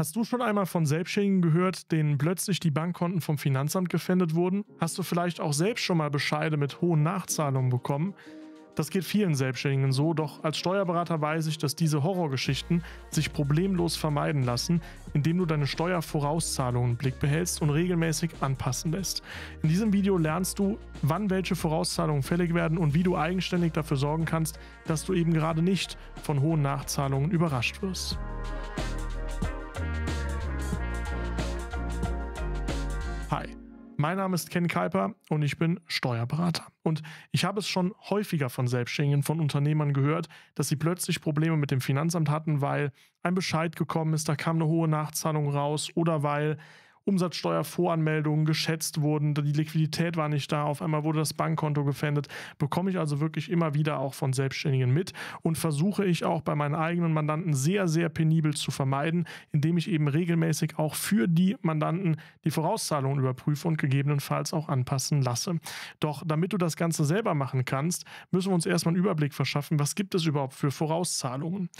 Hast du schon einmal von Selbstständigen gehört, denen plötzlich die Bankkonten vom Finanzamt gefändet wurden? Hast du vielleicht auch selbst schon mal Bescheide mit hohen Nachzahlungen bekommen? Das geht vielen Selbstständigen so, doch als Steuerberater weiß ich, dass diese Horrorgeschichten sich problemlos vermeiden lassen, indem du deine Steuervorauszahlungen im Blick behältst und regelmäßig anpassen lässt. In diesem Video lernst du, wann welche Vorauszahlungen fällig werden und wie du eigenständig dafür sorgen kannst, dass du eben gerade nicht von hohen Nachzahlungen überrascht wirst. Mein Name ist Ken Kuiper und ich bin Steuerberater. Und ich habe es schon häufiger von Selbstständigen, von Unternehmern gehört, dass sie plötzlich Probleme mit dem Finanzamt hatten, weil ein Bescheid gekommen ist, da kam eine hohe Nachzahlung raus oder weil Umsatzsteuervoranmeldungen geschätzt wurden, die Liquidität war nicht da, auf einmal wurde das Bankkonto gefändet, bekomme ich also wirklich immer wieder auch von Selbstständigen mit und versuche ich auch bei meinen eigenen Mandanten sehr, sehr penibel zu vermeiden, indem ich eben regelmäßig auch für die Mandanten die Vorauszahlungen überprüfe und gegebenenfalls auch anpassen lasse. Doch damit du das Ganze selber machen kannst, müssen wir uns erstmal einen Überblick verschaffen, was gibt es überhaupt für Vorauszahlungen.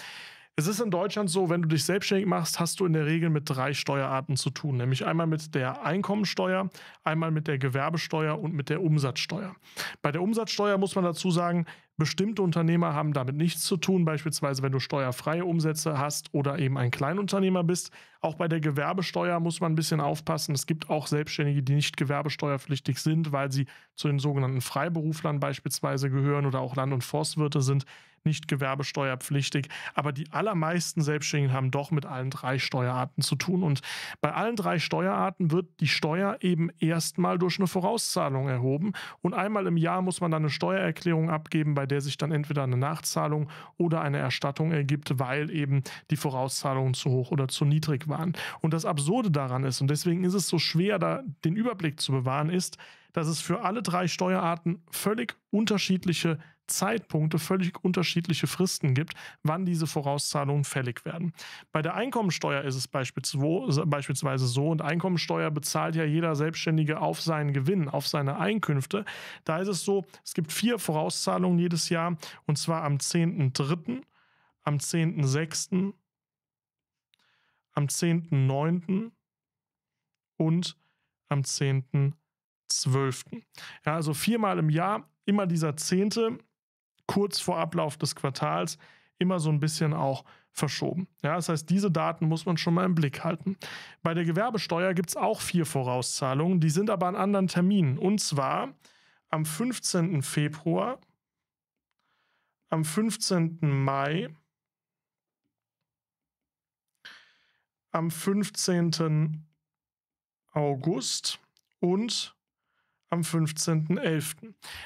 Es ist in Deutschland so, wenn du dich selbstständig machst, hast du in der Regel mit drei Steuerarten zu tun, nämlich einmal mit der Einkommensteuer, einmal mit der Gewerbesteuer und mit der Umsatzsteuer. Bei der Umsatzsteuer muss man dazu sagen, bestimmte Unternehmer haben damit nichts zu tun, beispielsweise wenn du steuerfreie Umsätze hast oder eben ein Kleinunternehmer bist. Auch bei der Gewerbesteuer muss man ein bisschen aufpassen. Es gibt auch Selbstständige, die nicht gewerbesteuerpflichtig sind, weil sie zu den sogenannten Freiberuflern beispielsweise gehören oder auch Land- und Forstwirte sind nicht gewerbesteuerpflichtig. Aber die allermeisten Selbstständigen haben doch mit allen drei Steuerarten zu tun. Und bei allen drei Steuerarten wird die Steuer eben erstmal durch eine Vorauszahlung erhoben. Und einmal im Jahr muss man dann eine Steuererklärung abgeben, bei der sich dann entweder eine Nachzahlung oder eine Erstattung ergibt, weil eben die Vorauszahlungen zu hoch oder zu niedrig waren. Und das Absurde daran ist, und deswegen ist es so schwer, da den Überblick zu bewahren, ist, dass es für alle drei Steuerarten völlig unterschiedliche Zeitpunkte völlig unterschiedliche Fristen gibt, wann diese Vorauszahlungen fällig werden. Bei der Einkommensteuer ist es beispielsweise so, und Einkommensteuer bezahlt ja jeder Selbstständige auf seinen Gewinn, auf seine Einkünfte. Da ist es so, es gibt vier Vorauszahlungen jedes Jahr, und zwar am 10.3., am 10.6., am 10.9. und am 10.12. Ja, also viermal im Jahr immer dieser Zehnte kurz vor Ablauf des Quartals immer so ein bisschen auch verschoben. Ja, das heißt, diese Daten muss man schon mal im Blick halten. Bei der Gewerbesteuer gibt es auch vier Vorauszahlungen, die sind aber an anderen Terminen. Und zwar am 15. Februar, am 15. Mai, am 15. August und am 15.11.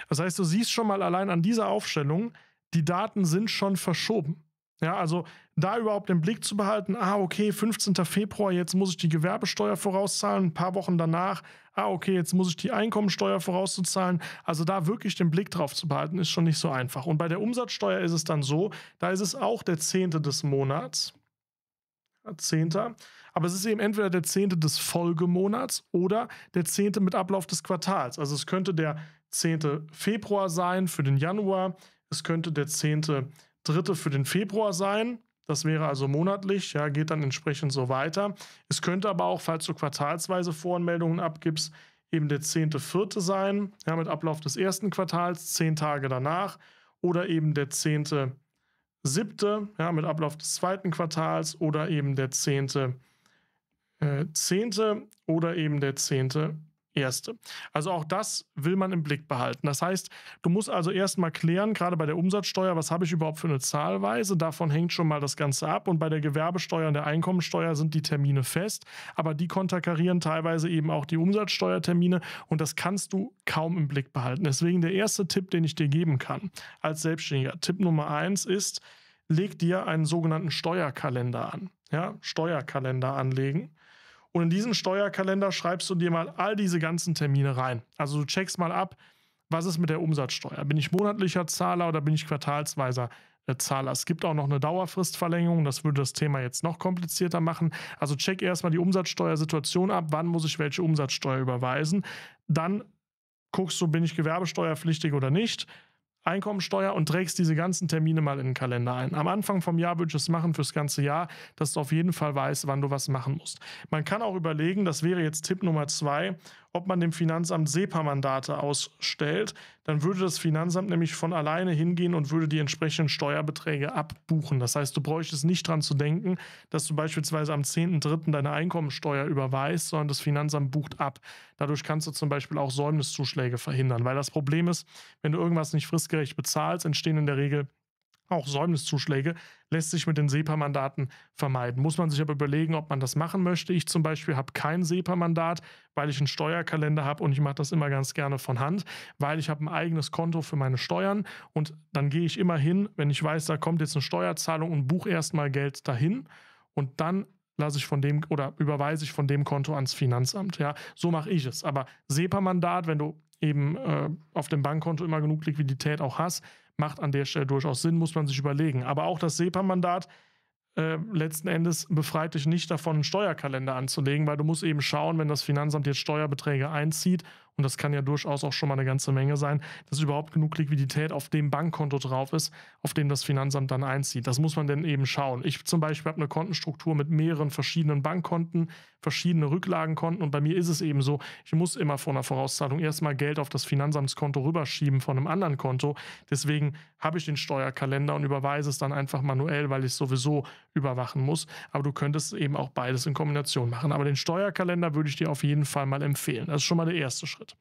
Das heißt, du siehst schon mal allein an dieser Aufstellung, die Daten sind schon verschoben. Ja, also da überhaupt den Blick zu behalten, ah, okay, 15. Februar, jetzt muss ich die Gewerbesteuer vorauszahlen, ein paar Wochen danach, ah, okay, jetzt muss ich die Einkommensteuer vorauszahlen. Also da wirklich den Blick drauf zu behalten, ist schon nicht so einfach. Und bei der Umsatzsteuer ist es dann so, da ist es auch der 10. des Monats. 10. Aber es ist eben entweder der 10. des Folgemonats oder der 10. mit Ablauf des Quartals. Also es könnte der 10. Februar sein für den Januar. Es könnte der 10. Dritte für den Februar sein. Das wäre also monatlich, ja, geht dann entsprechend so weiter. Es könnte aber auch, falls du quartalsweise Voranmeldungen abgibst, eben der 10. vierte sein, ja, mit Ablauf des ersten Quartals, zehn Tage danach, oder eben der 10.7., ja, mit Ablauf des zweiten Quartals, oder eben der 10.4 äh, zehnte oder eben der zehnte erste. Also auch das will man im Blick behalten. Das heißt, du musst also erstmal klären, gerade bei der Umsatzsteuer, was habe ich überhaupt für eine Zahlweise? Davon hängt schon mal das Ganze ab. Und bei der Gewerbesteuer und der Einkommensteuer sind die Termine fest, aber die konterkarieren teilweise eben auch die Umsatzsteuertermine und das kannst du kaum im Blick behalten. Deswegen der erste Tipp, den ich dir geben kann als Selbstständiger, Tipp Nummer eins ist, leg dir einen sogenannten Steuerkalender an. Ja, Steuerkalender anlegen. Und in diesen Steuerkalender schreibst du dir mal all diese ganzen Termine rein. Also du checkst mal ab, was ist mit der Umsatzsteuer? Bin ich monatlicher Zahler oder bin ich quartalsweiser äh, Zahler? Es gibt auch noch eine Dauerfristverlängerung, das würde das Thema jetzt noch komplizierter machen. Also check erstmal die Umsatzsteuersituation ab, wann muss ich welche Umsatzsteuer überweisen. Dann guckst du, bin ich gewerbesteuerpflichtig oder nicht. Einkommensteuer und trägst diese ganzen Termine mal in den Kalender ein. Am Anfang vom Jahr würde ich es machen fürs ganze Jahr, dass du auf jeden Fall weißt, wann du was machen musst. Man kann auch überlegen, das wäre jetzt Tipp Nummer zwei, ob man dem Finanzamt SEPA-Mandate ausstellt. Dann würde das Finanzamt nämlich von alleine hingehen und würde die entsprechenden Steuerbeträge abbuchen. Das heißt, du bräuchtest nicht daran zu denken, dass du beispielsweise am 10.3. deine Einkommensteuer überweist, sondern das Finanzamt bucht ab. Dadurch kannst du zum Beispiel auch Säumniszuschläge verhindern, weil das Problem ist, wenn du irgendwas nicht fristgerecht bezahlst, entstehen in der Regel auch Säumniszuschläge lässt sich mit den SEPA-Mandaten vermeiden. Muss man sich aber überlegen, ob man das machen möchte. Ich zum Beispiel habe kein SEPA-Mandat, weil ich einen Steuerkalender habe und ich mache das immer ganz gerne von Hand, weil ich habe ein eigenes Konto für meine Steuern und dann gehe ich immer hin, wenn ich weiß, da kommt jetzt eine Steuerzahlung und buche erstmal Geld dahin und dann lasse ich von dem oder überweise ich von dem Konto ans Finanzamt. Ja, so mache ich es. Aber SEPA-Mandat, wenn du eben äh, auf dem Bankkonto immer genug Liquidität auch hast, macht an der Stelle durchaus Sinn, muss man sich überlegen. Aber auch das SEPA-Mandat äh, letzten Endes befreit dich nicht davon, einen Steuerkalender anzulegen, weil du musst eben schauen, wenn das Finanzamt jetzt Steuerbeträge einzieht, und das kann ja durchaus auch schon mal eine ganze Menge sein, dass überhaupt genug Liquidität auf dem Bankkonto drauf ist, auf dem das Finanzamt dann einzieht. Das muss man denn eben schauen. Ich zum Beispiel habe eine Kontenstruktur mit mehreren verschiedenen Bankkonten, verschiedene Rücklagenkonten und bei mir ist es eben so, ich muss immer vor einer Vorauszahlung erstmal Geld auf das Finanzamtskonto rüberschieben von einem anderen Konto. Deswegen habe ich den Steuerkalender und überweise es dann einfach manuell, weil ich es sowieso überwachen muss. Aber du könntest eben auch beides in Kombination machen. Aber den Steuerkalender würde ich dir auf jeden Fall mal empfehlen. Das ist schon mal der erste Schritt betrachtet.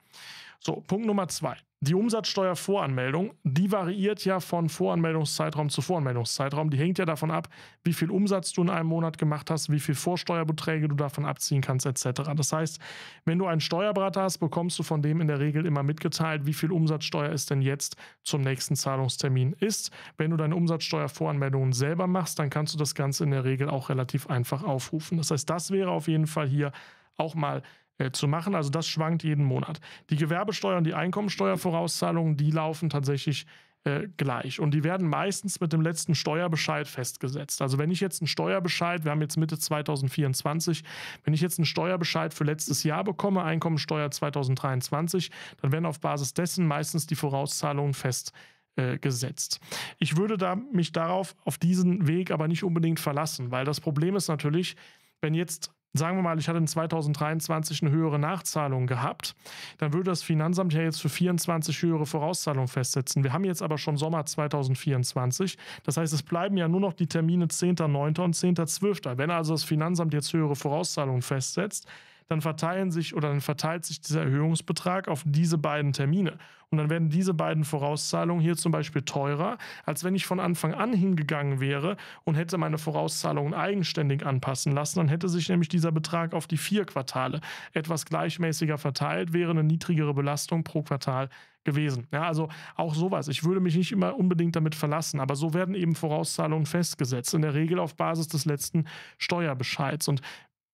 So, Punkt Nummer zwei. Die Umsatzsteuervoranmeldung, die variiert ja von Voranmeldungszeitraum zu Voranmeldungszeitraum. Die hängt ja davon ab, wie viel Umsatz du in einem Monat gemacht hast, wie viel Vorsteuerbeträge du davon abziehen kannst, etc. Das heißt, wenn du einen Steuerberater hast, bekommst du von dem in der Regel immer mitgeteilt, wie viel Umsatzsteuer es denn jetzt zum nächsten Zahlungstermin ist. Wenn du deine Umsatzsteuervoranmeldungen selber machst, dann kannst du das Ganze in der Regel auch relativ einfach aufrufen. Das heißt, das wäre auf jeden Fall hier auch mal äh, zu machen. Also das schwankt jeden Monat. Die Gewerbesteuer und die Einkommensteuervorauszahlungen, die laufen tatsächlich äh, gleich. Und die werden meistens mit dem letzten Steuerbescheid festgesetzt. Also wenn ich jetzt einen Steuerbescheid, wir haben jetzt Mitte 2024, wenn ich jetzt einen Steuerbescheid für letztes Jahr bekomme, Einkommensteuer 2023, dann werden auf Basis dessen meistens die Vorauszahlungen festgesetzt äh, gesetzt. Ich würde da mich darauf auf diesen Weg aber nicht unbedingt verlassen, weil das Problem ist natürlich, wenn jetzt sagen wir mal, ich hatte in 2023 eine höhere Nachzahlung gehabt, dann würde das Finanzamt ja jetzt für 24 höhere Vorauszahlungen festsetzen. Wir haben jetzt aber schon Sommer 2024. Das heißt, es bleiben ja nur noch die Termine 10.9. und 10.12. Wenn also das Finanzamt jetzt höhere Vorauszahlungen festsetzt, dann verteilen sich oder dann verteilt sich dieser Erhöhungsbetrag auf diese beiden Termine. Und dann werden diese beiden Vorauszahlungen hier zum Beispiel teurer, als wenn ich von Anfang an hingegangen wäre und hätte meine Vorauszahlungen eigenständig anpassen lassen. Dann hätte sich nämlich dieser Betrag auf die vier Quartale etwas gleichmäßiger verteilt, wäre eine niedrigere Belastung pro Quartal gewesen. Ja, also auch sowas. Ich würde mich nicht immer unbedingt damit verlassen, aber so werden eben Vorauszahlungen festgesetzt, in der Regel auf Basis des letzten Steuerbescheids. Und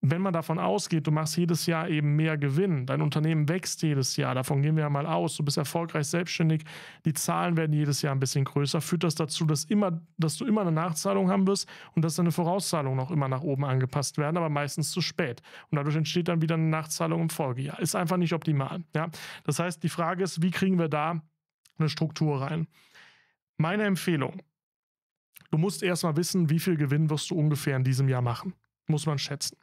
wenn man davon ausgeht, du machst jedes Jahr eben mehr Gewinn, dein Unternehmen wächst jedes Jahr, davon gehen wir ja mal aus, du bist erfolgreich selbstständig, die Zahlen werden jedes Jahr ein bisschen größer, führt das dazu, dass, immer, dass du immer eine Nachzahlung haben wirst und dass deine Vorauszahlungen auch immer nach oben angepasst werden, aber meistens zu spät. Und dadurch entsteht dann wieder eine Nachzahlung im Folgejahr. Ist einfach nicht optimal. Ja? Das heißt, die Frage ist, wie kriegen wir da eine Struktur rein? Meine Empfehlung, du musst erstmal wissen, wie viel Gewinn wirst du ungefähr in diesem Jahr machen muss man schätzen.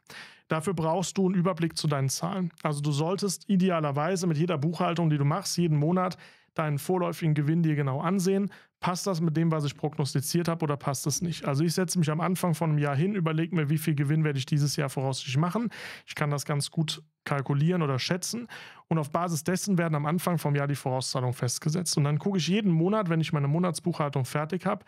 Dafür brauchst du einen Überblick zu deinen Zahlen. Also du solltest idealerweise mit jeder Buchhaltung, die du machst, jeden Monat deinen vorläufigen Gewinn dir genau ansehen. Passt das mit dem, was ich prognostiziert habe oder passt das nicht? Also ich setze mich am Anfang von einem Jahr hin, überlege mir, wie viel Gewinn werde ich dieses Jahr voraussichtlich machen. Ich kann das ganz gut kalkulieren oder schätzen. Und auf Basis dessen werden am Anfang vom Jahr die Vorauszahlungen festgesetzt. Und dann gucke ich jeden Monat, wenn ich meine Monatsbuchhaltung fertig habe,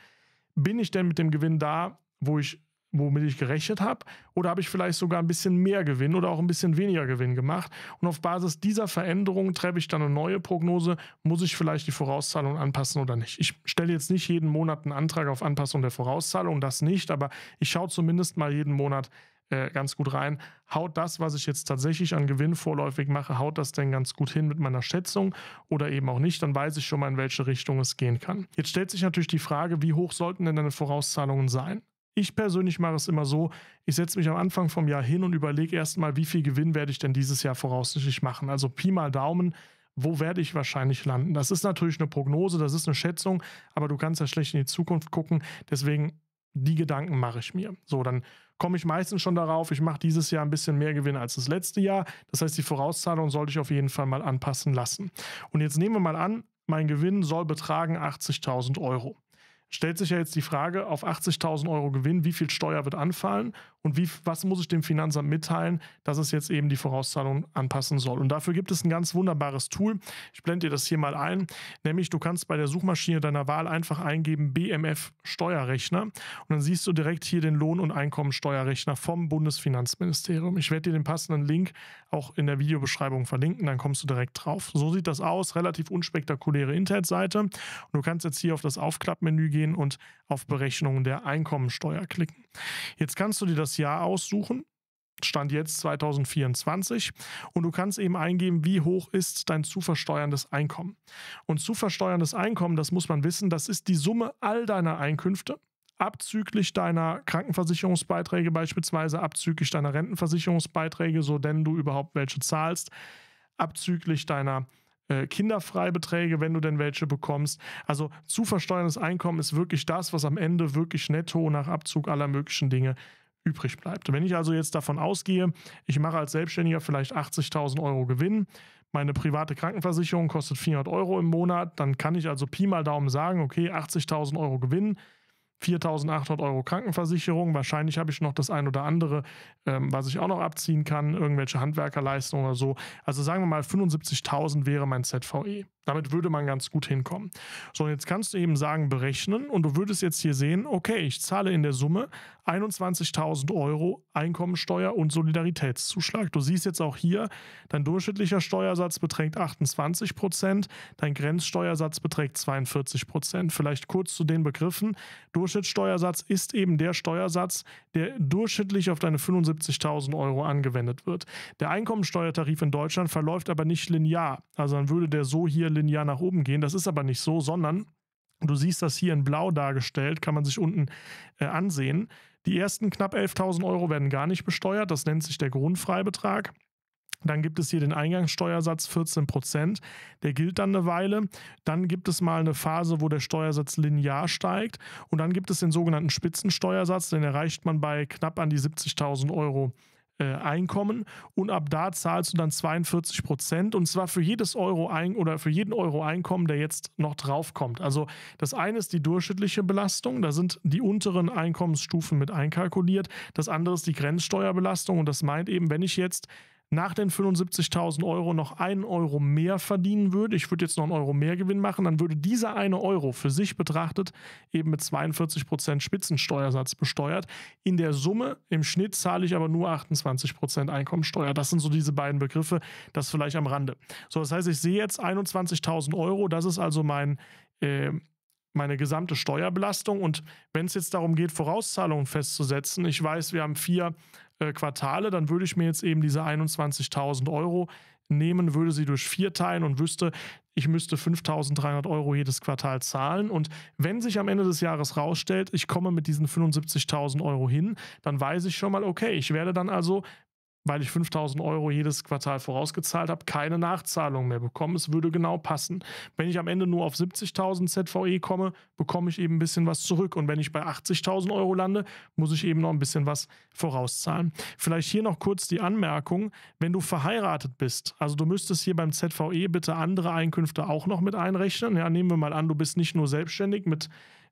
bin ich denn mit dem Gewinn da, wo ich womit ich gerechnet habe? Oder habe ich vielleicht sogar ein bisschen mehr Gewinn oder auch ein bisschen weniger Gewinn gemacht? Und auf Basis dieser Veränderungen treffe ich dann eine neue Prognose. Muss ich vielleicht die Vorauszahlung anpassen oder nicht? Ich stelle jetzt nicht jeden Monat einen Antrag auf Anpassung der Vorauszahlung, das nicht, aber ich schaue zumindest mal jeden Monat äh, ganz gut rein. Haut das, was ich jetzt tatsächlich an Gewinn vorläufig mache, haut das denn ganz gut hin mit meiner Schätzung oder eben auch nicht, dann weiß ich schon mal, in welche Richtung es gehen kann. Jetzt stellt sich natürlich die Frage, wie hoch sollten denn deine Vorauszahlungen sein? Ich persönlich mache es immer so, ich setze mich am Anfang vom Jahr hin und überlege erstmal, wie viel Gewinn werde ich denn dieses Jahr voraussichtlich machen. Also Pi mal Daumen, wo werde ich wahrscheinlich landen? Das ist natürlich eine Prognose, das ist eine Schätzung, aber du kannst ja schlecht in die Zukunft gucken. Deswegen, die Gedanken mache ich mir. So, dann komme ich meistens schon darauf, ich mache dieses Jahr ein bisschen mehr Gewinn als das letzte Jahr. Das heißt, die Vorauszahlung sollte ich auf jeden Fall mal anpassen lassen. Und jetzt nehmen wir mal an, mein Gewinn soll betragen 80.000 Euro stellt sich ja jetzt die Frage, auf 80.000 Euro Gewinn, wie viel Steuer wird anfallen und wie, was muss ich dem Finanzamt mitteilen, dass es jetzt eben die Vorauszahlung anpassen soll. Und dafür gibt es ein ganz wunderbares Tool. Ich blende dir das hier mal ein. Nämlich, du kannst bei der Suchmaschine deiner Wahl einfach eingeben BMF Steuerrechner und dann siehst du direkt hier den Lohn- und Einkommensteuerrechner vom Bundesfinanzministerium. Ich werde dir den passenden Link auch in der Videobeschreibung verlinken, dann kommst du direkt drauf. So sieht das aus, relativ unspektakuläre Internetseite. Und du kannst jetzt hier auf das Aufklappmenü gehen und auf Berechnungen der Einkommensteuer klicken. Jetzt kannst du dir das Jahr aussuchen. Stand jetzt 2024 und du kannst eben eingeben, wie hoch ist dein zu versteuerndes Einkommen. Und zu versteuerndes Einkommen, das muss man wissen, das ist die Summe all deiner Einkünfte abzüglich deiner Krankenversicherungsbeiträge beispielsweise, abzüglich deiner Rentenversicherungsbeiträge, so denn du überhaupt welche zahlst, abzüglich deiner äh, Kinderfreibeträge, wenn du denn welche bekommst. Also zu versteuerndes Einkommen ist wirklich das, was am Ende wirklich netto nach Abzug aller möglichen Dinge übrig bleibt. Wenn ich also jetzt davon ausgehe, ich mache als Selbstständiger vielleicht 80.000 Euro Gewinn, meine private Krankenversicherung kostet 400 Euro im Monat, dann kann ich also Pi mal Daumen sagen, okay, 80.000 Euro Gewinn, 4.800 Euro Krankenversicherung. Wahrscheinlich habe ich noch das ein oder andere, ähm, was ich auch noch abziehen kann, irgendwelche Handwerkerleistungen oder so. Also sagen wir mal, 75.000 wäre mein ZVE. Damit würde man ganz gut hinkommen. So, und jetzt kannst du eben sagen, berechnen und du würdest jetzt hier sehen, okay, ich zahle in der Summe 21.000 Euro Einkommensteuer und Solidaritätszuschlag. Du siehst jetzt auch hier, dein durchschnittlicher Steuersatz beträgt 28 Prozent, dein Grenzsteuersatz beträgt 42 Prozent. Vielleicht kurz zu den Begriffen. Durchschnittssteuersatz ist eben der Steuersatz, der durchschnittlich auf deine 75.000 Euro angewendet wird. Der Einkommensteuertarif in Deutschland verläuft aber nicht linear. Also dann würde der so hier linear linear nach oben gehen. Das ist aber nicht so, sondern du siehst das hier in blau dargestellt, kann man sich unten äh, ansehen. Die ersten knapp 11.000 Euro werden gar nicht besteuert. Das nennt sich der Grundfreibetrag. Dann gibt es hier den Eingangssteuersatz 14 Prozent. Der gilt dann eine Weile. Dann gibt es mal eine Phase, wo der Steuersatz linear steigt. Und dann gibt es den sogenannten Spitzensteuersatz. Den erreicht man bei knapp an die 70.000 Euro äh, Einkommen und ab da zahlst du dann 42 Prozent und zwar für jedes Euro ein oder für jeden Euro Einkommen, der jetzt noch draufkommt. Also das eine ist die durchschnittliche Belastung, da sind die unteren Einkommensstufen mit einkalkuliert. Das andere ist die Grenzsteuerbelastung und das meint eben, wenn ich jetzt nach den 75.000 Euro noch einen Euro mehr verdienen würde, ich würde jetzt noch einen Euro mehr Gewinn machen, dann würde dieser eine Euro für sich betrachtet eben mit 42% Spitzensteuersatz besteuert. In der Summe, im Schnitt zahle ich aber nur 28% Einkommensteuer. Das sind so diese beiden Begriffe, das vielleicht am Rande. So, das heißt, ich sehe jetzt 21.000 Euro, das ist also mein... Äh, meine gesamte Steuerbelastung. Und wenn es jetzt darum geht, Vorauszahlungen festzusetzen, ich weiß, wir haben vier äh, Quartale, dann würde ich mir jetzt eben diese 21.000 Euro nehmen, würde sie durch vier teilen und wüsste, ich müsste 5.300 Euro jedes Quartal zahlen. Und wenn sich am Ende des Jahres rausstellt, ich komme mit diesen 75.000 Euro hin, dann weiß ich schon mal, okay, ich werde dann also weil ich 5000 Euro jedes Quartal vorausgezahlt habe, keine Nachzahlung mehr bekommen. Es würde genau passen. Wenn ich am Ende nur auf 70.000 ZVE komme, bekomme ich eben ein bisschen was zurück. Und wenn ich bei 80.000 Euro lande, muss ich eben noch ein bisschen was vorauszahlen. Vielleicht hier noch kurz die Anmerkung, wenn du verheiratet bist, also du müsstest hier beim ZVE bitte andere Einkünfte auch noch mit einrechnen. Ja, nehmen wir mal an, du bist nicht nur selbstständig mit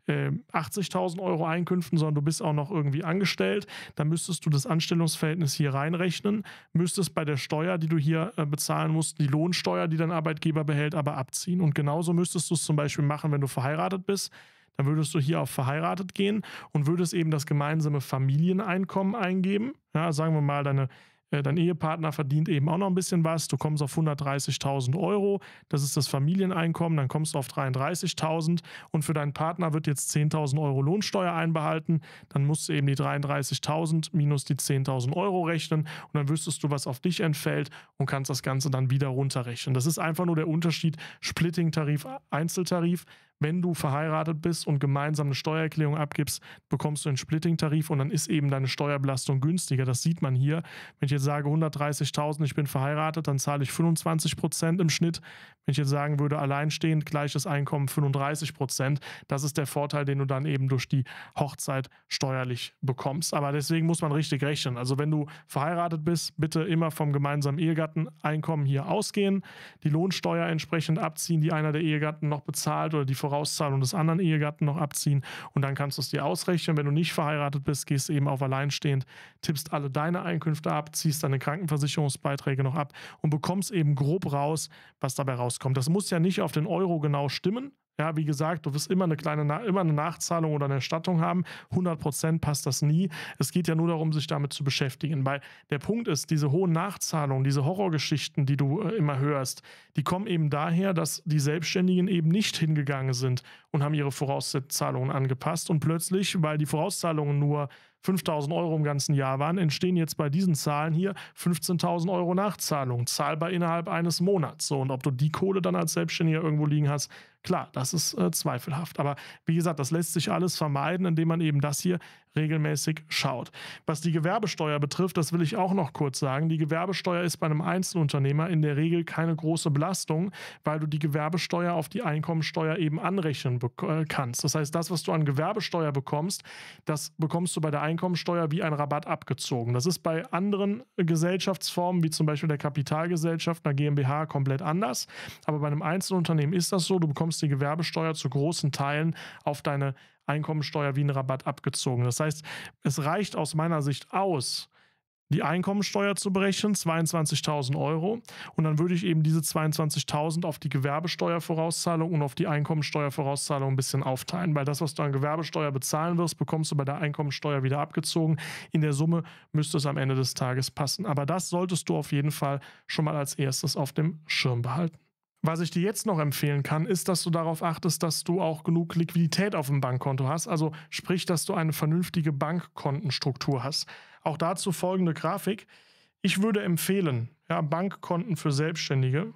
äh, 80.000 Euro Einkünften, sondern du bist auch noch irgendwie angestellt, dann müsstest du das Anstellungsverhältnis hier reinrechnen, müsstest bei der Steuer, die du hier äh, bezahlen musst, die Lohnsteuer, die dein Arbeitgeber behält, aber abziehen. Und genauso müsstest du es zum Beispiel machen, wenn du verheiratet bist dann würdest du hier auf verheiratet gehen und würdest eben das gemeinsame Familieneinkommen eingeben. Ja, sagen wir mal, deine äh, dein Ehepartner verdient eben auch noch ein bisschen was. Du kommst auf 130.000 Euro. Das ist das Familieneinkommen. Dann kommst du auf 33.000. Und für deinen Partner wird jetzt 10.000 Euro Lohnsteuer einbehalten. Dann musst du eben die 33.000 minus die 10.000 Euro rechnen. Und dann wüsstest du, was auf dich entfällt und kannst das Ganze dann wieder runterrechnen. Das ist einfach nur der Unterschied Splitting-Tarif, Einzeltarif. Wenn du verheiratet bist und gemeinsam eine Steuererklärung abgibst, bekommst du einen Splitting-Tarif und dann ist eben deine Steuerbelastung günstiger. Das sieht man hier. Wenn ich jetzt sage 130.000, ich bin verheiratet, dann zahle ich 25 Prozent im Schnitt. Wenn ich jetzt sagen würde, alleinstehend, gleiches Einkommen 35 Prozent. Das ist der Vorteil, den du dann eben durch die Hochzeit steuerlich bekommst. Aber deswegen muss man richtig rechnen. Also wenn du verheiratet bist, bitte immer vom gemeinsamen Ehegatteneinkommen hier ausgehen, die Lohnsteuer entsprechend abziehen, die einer der Ehegatten noch bezahlt oder die vor Vorauszahlung des anderen Ehegatten noch abziehen und dann kannst du es dir ausrechnen. Wenn du nicht verheiratet bist, gehst du eben auf alleinstehend, tippst alle deine Einkünfte ab, ziehst deine Krankenversicherungsbeiträge noch ab und bekommst eben grob raus, was dabei rauskommt. Das muss ja nicht auf den Euro genau stimmen, ja, wie gesagt, du wirst immer eine kleine, immer eine Nachzahlung oder eine Erstattung haben. 100% Prozent passt das nie. Es geht ja nur darum, sich damit zu beschäftigen, weil der Punkt ist, diese hohen Nachzahlungen, diese Horrorgeschichten, die du äh, immer hörst, die kommen eben daher, dass die Selbstständigen eben nicht hingegangen sind und haben ihre Vorauszahlungen angepasst und plötzlich, weil die Vorauszahlungen nur 5000 Euro im ganzen Jahr waren, entstehen jetzt bei diesen Zahlen hier 15.000 Euro Nachzahlungen, zahlbar innerhalb eines Monats. So, und ob du die Kohle dann als Selbstständiger irgendwo liegen hast, Klar, das ist äh, zweifelhaft. Aber wie gesagt, das lässt sich alles vermeiden, indem man eben das hier regelmäßig schaut. Was die Gewerbesteuer betrifft, das will ich auch noch kurz sagen. Die Gewerbesteuer ist bei einem Einzelunternehmer in der Regel keine große Belastung, weil du die Gewerbesteuer auf die Einkommensteuer eben anrechnen äh, kannst. Das heißt, das, was du an Gewerbesteuer bekommst, das bekommst du bei der Einkommensteuer wie ein Rabatt abgezogen. Das ist bei anderen Gesellschaftsformen, wie zum Beispiel der Kapitalgesellschaft, einer GmbH, komplett anders. Aber bei einem Einzelunternehmen ist das so, du bekommst bekommst die Gewerbesteuer zu großen Teilen auf deine Einkommensteuer wie ein Rabatt abgezogen. Das heißt, es reicht aus meiner Sicht aus, die Einkommensteuer zu berechnen, 22.000 Euro. Und dann würde ich eben diese 22.000 auf die Gewerbesteuervorauszahlung und auf die Einkommensteuervorauszahlung ein bisschen aufteilen. Weil das, was du an Gewerbesteuer bezahlen wirst, bekommst du bei der Einkommensteuer wieder abgezogen. In der Summe müsste es am Ende des Tages passen. Aber das solltest du auf jeden Fall schon mal als erstes auf dem Schirm behalten. Was ich dir jetzt noch empfehlen kann, ist, dass du darauf achtest, dass du auch genug Liquidität auf dem Bankkonto hast. Also sprich, dass du eine vernünftige Bankkontenstruktur hast. Auch dazu folgende Grafik. Ich würde empfehlen, ja, Bankkonten für Selbstständige.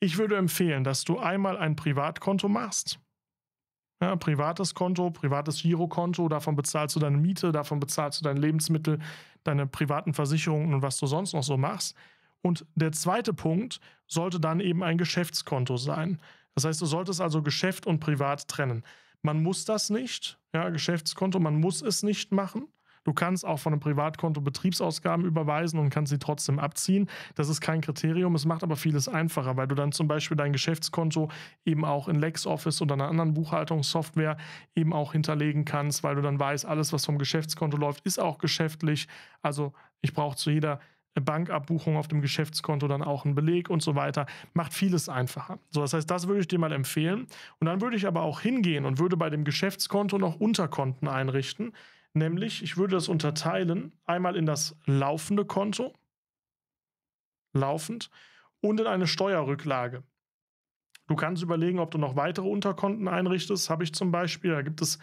Ich würde empfehlen, dass du einmal ein Privatkonto machst. Ja, privates Konto, privates Girokonto, davon bezahlst du deine Miete, davon bezahlst du deine Lebensmittel, deine privaten Versicherungen und was du sonst noch so machst. Und der zweite Punkt sollte dann eben ein Geschäftskonto sein. Das heißt, du solltest also Geschäft und Privat trennen. Man muss das nicht, ja, Geschäftskonto, man muss es nicht machen. Du kannst auch von einem Privatkonto Betriebsausgaben überweisen und kannst sie trotzdem abziehen. Das ist kein Kriterium. Es macht aber vieles einfacher, weil du dann zum Beispiel dein Geschäftskonto eben auch in LexOffice oder einer anderen Buchhaltungssoftware eben auch hinterlegen kannst, weil du dann weißt, alles, was vom Geschäftskonto läuft, ist auch geschäftlich. Also ich brauche zu jeder Bankabbuchung auf dem Geschäftskonto dann auch einen Beleg und so weiter. Macht vieles einfacher. So, das heißt, das würde ich dir mal empfehlen. Und dann würde ich aber auch hingehen und würde bei dem Geschäftskonto noch Unterkonten einrichten. Nämlich, ich würde das unterteilen einmal in das laufende Konto, laufend, und in eine Steuerrücklage. Du kannst überlegen, ob du noch weitere Unterkonten einrichtest. Habe ich zum Beispiel, da gibt es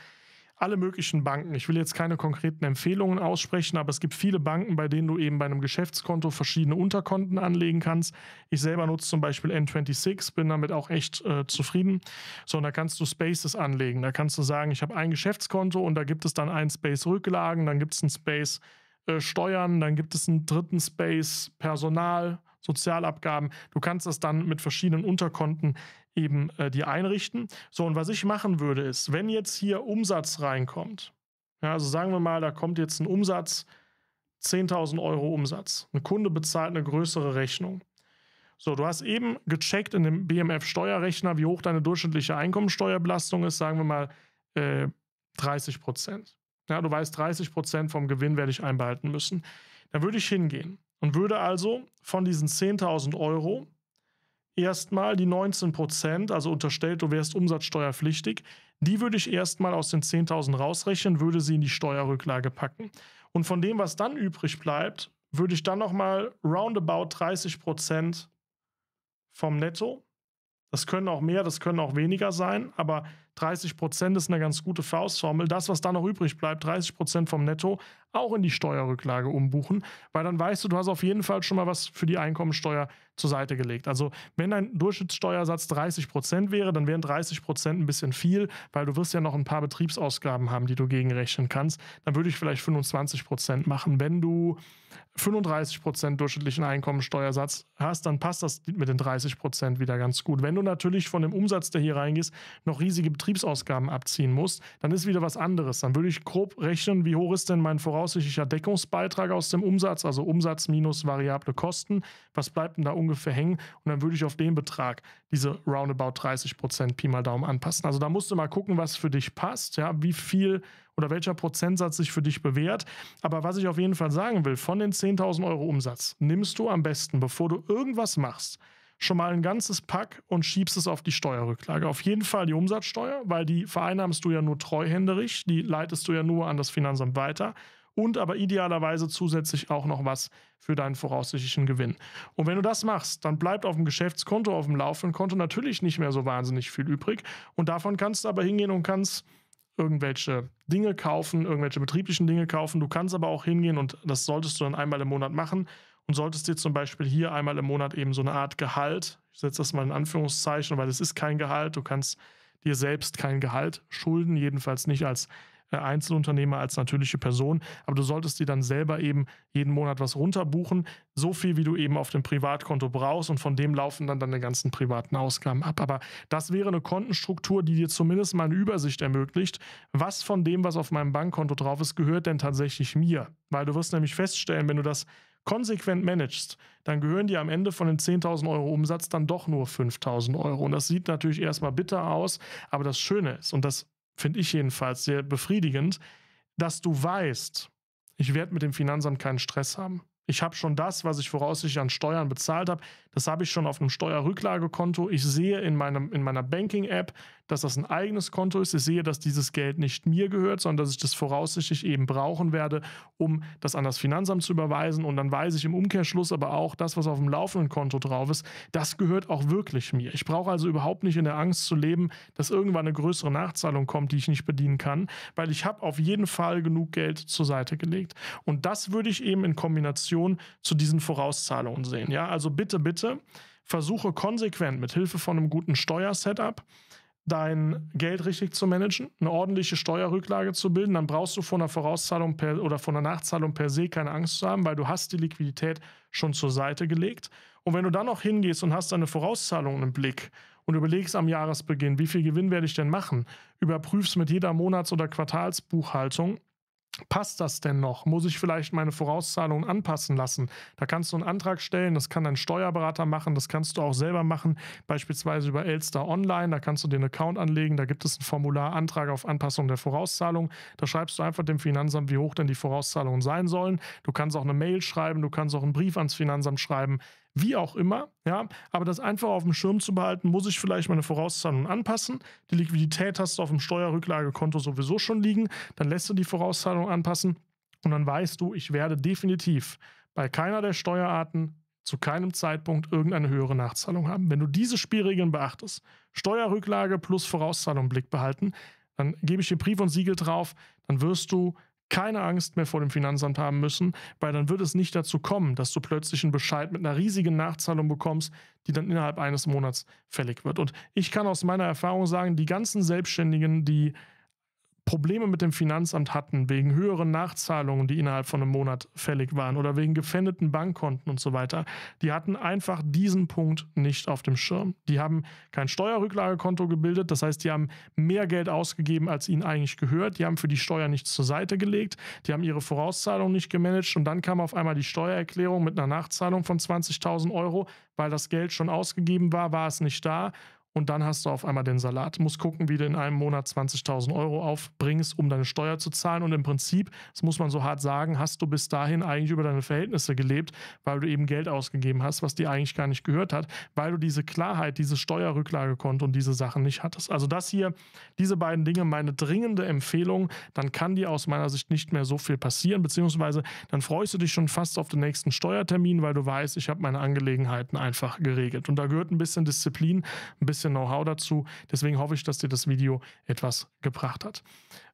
alle möglichen Banken. Ich will jetzt keine konkreten Empfehlungen aussprechen, aber es gibt viele Banken, bei denen du eben bei einem Geschäftskonto verschiedene Unterkonten anlegen kannst. Ich selber nutze zum Beispiel N26, bin damit auch echt äh, zufrieden. So, und da kannst du Spaces anlegen. Da kannst du sagen, ich habe ein Geschäftskonto und da gibt es dann ein Space Rücklagen, dann gibt es ein Space äh, Steuern, dann gibt es einen dritten Space Personal, Sozialabgaben. Du kannst das dann mit verschiedenen Unterkonten eben äh, die einrichten. So, und was ich machen würde, ist, wenn jetzt hier Umsatz reinkommt, ja, also sagen wir mal, da kommt jetzt ein Umsatz, 10.000 Euro Umsatz. Ein Kunde bezahlt eine größere Rechnung. So, du hast eben gecheckt in dem BMF-Steuerrechner, wie hoch deine durchschnittliche Einkommensteuerbelastung ist, sagen wir mal äh, 30 Prozent. Ja, du weißt, 30 Prozent vom Gewinn werde ich einbehalten müssen. Dann würde ich hingehen und würde also von diesen 10.000 Euro erstmal die 19 also unterstellt, du wärst umsatzsteuerpflichtig, die würde ich erstmal aus den 10.000 rausrechnen, würde sie in die Steuerrücklage packen. Und von dem, was dann übrig bleibt, würde ich dann nochmal roundabout 30 vom Netto. Das können auch mehr, das können auch weniger sein, aber 30 Prozent ist eine ganz gute Faustformel. Das, was da noch übrig bleibt, 30 Prozent vom Netto, auch in die Steuerrücklage umbuchen, weil dann weißt du, du hast auf jeden Fall schon mal was für die Einkommensteuer zur Seite gelegt. Also wenn dein Durchschnittssteuersatz 30 Prozent wäre, dann wären 30 Prozent ein bisschen viel, weil du wirst ja noch ein paar Betriebsausgaben haben, die du gegenrechnen kannst. Dann würde ich vielleicht 25 Prozent machen. Wenn du 35 Prozent durchschnittlichen Einkommensteuersatz hast, dann passt das mit den 30 Prozent wieder ganz gut. Wenn du natürlich von dem Umsatz, der hier reingehst, noch riesige Betriebsausgaben Betriebsausgaben abziehen musst, dann ist wieder was anderes. Dann würde ich grob rechnen, wie hoch ist denn mein voraussichtlicher Deckungsbeitrag aus dem Umsatz, also Umsatz minus variable Kosten, was bleibt denn da ungefähr hängen und dann würde ich auf den Betrag diese roundabout 30 Prozent Pi mal Daumen anpassen. Also da musst du mal gucken, was für dich passt, ja, wie viel oder welcher Prozentsatz sich für dich bewährt. Aber was ich auf jeden Fall sagen will, von den 10.000 Euro Umsatz nimmst du am besten, bevor du irgendwas machst, schon mal ein ganzes Pack und schiebst es auf die Steuerrücklage. Auf jeden Fall die Umsatzsteuer, weil die vereinnahmst du ja nur treuhänderisch, die leitest du ja nur an das Finanzamt weiter und aber idealerweise zusätzlich auch noch was für deinen voraussichtlichen Gewinn. Und wenn du das machst, dann bleibt auf dem Geschäftskonto, auf dem laufenden Konto natürlich nicht mehr so wahnsinnig viel übrig und davon kannst du aber hingehen und kannst irgendwelche Dinge kaufen, irgendwelche betrieblichen Dinge kaufen. Du kannst aber auch hingehen und das solltest du dann einmal im Monat machen und solltest dir zum Beispiel hier einmal im Monat eben so eine Art Gehalt, ich setze das mal in Anführungszeichen, weil es ist kein Gehalt, du kannst dir selbst kein Gehalt schulden, jedenfalls nicht als äh, Einzelunternehmer, als natürliche Person, aber du solltest dir dann selber eben jeden Monat was runterbuchen, so viel wie du eben auf dem Privatkonto brauchst und von dem laufen dann deine ganzen privaten Ausgaben ab. Aber das wäre eine Kontenstruktur, die dir zumindest mal eine Übersicht ermöglicht, was von dem, was auf meinem Bankkonto drauf ist, gehört denn tatsächlich mir. Weil du wirst nämlich feststellen, wenn du das konsequent managst, dann gehören dir am Ende von den 10.000 Euro Umsatz dann doch nur 5.000 Euro. Und das sieht natürlich erstmal bitter aus, aber das Schöne ist, und das finde ich jedenfalls sehr befriedigend, dass du weißt, ich werde mit dem Finanzamt keinen Stress haben. Ich habe schon das, was ich voraussichtlich an Steuern bezahlt habe. Das habe ich schon auf einem Steuerrücklagekonto. Ich sehe in, meinem, in meiner Banking-App, dass das ein eigenes Konto ist. Ich sehe, dass dieses Geld nicht mir gehört, sondern dass ich das voraussichtlich eben brauchen werde, um das an das Finanzamt zu überweisen. Und dann weiß ich im Umkehrschluss aber auch, das, was auf dem laufenden Konto drauf ist, das gehört auch wirklich mir. Ich brauche also überhaupt nicht in der Angst zu leben, dass irgendwann eine größere Nachzahlung kommt, die ich nicht bedienen kann, weil ich habe auf jeden Fall genug Geld zur Seite gelegt. Und das würde ich eben in Kombination zu diesen Vorauszahlungen sehen. Ja, also bitte, bitte versuche konsequent mit Hilfe von einem guten Steuersetup dein Geld richtig zu managen, eine ordentliche Steuerrücklage zu bilden, dann brauchst du von einer Vorauszahlung per, oder von einer Nachzahlung per se keine Angst zu haben, weil du hast die Liquidität schon zur Seite gelegt. Und wenn du dann noch hingehst und hast deine Vorauszahlungen im Blick und überlegst am Jahresbeginn, wie viel Gewinn werde ich denn machen, überprüfst mit jeder Monats- oder Quartalsbuchhaltung, Passt das denn noch? Muss ich vielleicht meine Vorauszahlungen anpassen lassen? Da kannst du einen Antrag stellen, das kann dein Steuerberater machen, das kannst du auch selber machen, beispielsweise über Elster Online, da kannst du den Account anlegen, da gibt es ein Formular Antrag auf Anpassung der Vorauszahlung, da schreibst du einfach dem Finanzamt, wie hoch denn die Vorauszahlungen sein sollen. Du kannst auch eine Mail schreiben, du kannst auch einen Brief ans Finanzamt schreiben wie auch immer. Ja, aber das einfach auf dem Schirm zu behalten, muss ich vielleicht meine Vorauszahlung anpassen. Die Liquidität hast du auf dem Steuerrücklagekonto sowieso schon liegen. Dann lässt du die Vorauszahlung anpassen und dann weißt du, ich werde definitiv bei keiner der Steuerarten zu keinem Zeitpunkt irgendeine höhere Nachzahlung haben. Wenn du diese Spielregeln beachtest, Steuerrücklage plus Vorauszahlung im Blick behalten, dann gebe ich dir Brief und Siegel drauf, dann wirst du keine Angst mehr vor dem Finanzamt haben müssen, weil dann wird es nicht dazu kommen, dass du plötzlich einen Bescheid mit einer riesigen Nachzahlung bekommst, die dann innerhalb eines Monats fällig wird. Und ich kann aus meiner Erfahrung sagen, die ganzen Selbstständigen, die Probleme mit dem Finanzamt hatten, wegen höheren Nachzahlungen, die innerhalb von einem Monat fällig waren oder wegen gefändeten Bankkonten und so weiter, die hatten einfach diesen Punkt nicht auf dem Schirm. Die haben kein Steuerrücklagekonto gebildet, das heißt, die haben mehr Geld ausgegeben, als ihnen eigentlich gehört, die haben für die Steuer nichts zur Seite gelegt, die haben ihre Vorauszahlung nicht gemanagt und dann kam auf einmal die Steuererklärung mit einer Nachzahlung von 20.000 Euro, weil das Geld schon ausgegeben war, war es nicht da und dann hast du auf einmal den Salat. Musst gucken, wie du in einem Monat 20.000 Euro aufbringst, um deine Steuer zu zahlen. Und im Prinzip, das muss man so hart sagen, hast du bis dahin eigentlich über deine Verhältnisse gelebt, weil du eben Geld ausgegeben hast, was dir eigentlich gar nicht gehört hat, weil du diese Klarheit, dieses Steuerrücklagekonto und diese Sachen nicht hattest. Also das hier, diese beiden Dinge, meine dringende Empfehlung, dann kann dir aus meiner Sicht nicht mehr so viel passieren, beziehungsweise dann freust du dich schon fast auf den nächsten Steuertermin, weil du weißt, ich habe meine Angelegenheiten einfach geregelt. Und da gehört ein bisschen Disziplin, ein bisschen bisschen Know-how dazu. Deswegen hoffe ich, dass dir das Video etwas gebracht hat.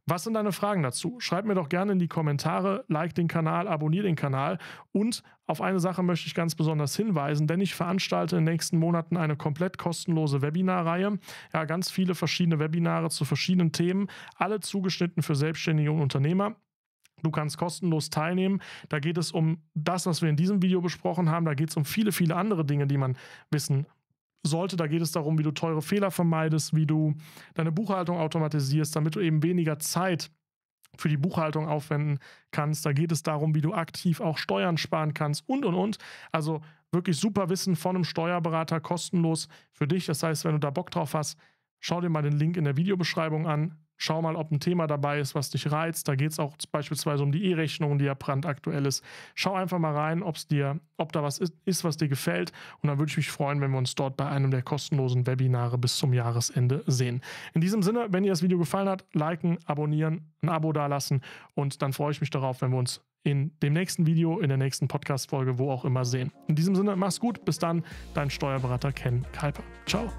Was sind deine Fragen dazu? Schreib mir doch gerne in die Kommentare, like den Kanal, abonniere den Kanal und auf eine Sache möchte ich ganz besonders hinweisen, denn ich veranstalte in den nächsten Monaten eine komplett kostenlose Webinarreihe. Ja, ganz viele verschiedene Webinare zu verschiedenen Themen, alle zugeschnitten für Selbstständige und Unternehmer. Du kannst kostenlos teilnehmen. Da geht es um das, was wir in diesem Video besprochen haben. Da geht es um viele, viele andere Dinge, die man wissen muss sollte. Da geht es darum, wie du teure Fehler vermeidest, wie du deine Buchhaltung automatisierst, damit du eben weniger Zeit für die Buchhaltung aufwenden kannst. Da geht es darum, wie du aktiv auch Steuern sparen kannst und, und, und. Also wirklich super Wissen von einem Steuerberater kostenlos für dich. Das heißt, wenn du da Bock drauf hast, schau dir mal den Link in der Videobeschreibung an. Schau mal, ob ein Thema dabei ist, was dich reizt. Da geht es auch beispielsweise um die E-Rechnung, die ja brandaktuell ist. Schau einfach mal rein, ob's dir, ob da was ist, ist, was dir gefällt. Und dann würde ich mich freuen, wenn wir uns dort bei einem der kostenlosen Webinare bis zum Jahresende sehen. In diesem Sinne, wenn dir das Video gefallen hat, liken, abonnieren, ein Abo dalassen. Und dann freue ich mich darauf, wenn wir uns in dem nächsten Video, in der nächsten Podcast-Folge, wo auch immer sehen. In diesem Sinne, mach's gut. Bis dann, dein Steuerberater Ken Kalper. Ciao.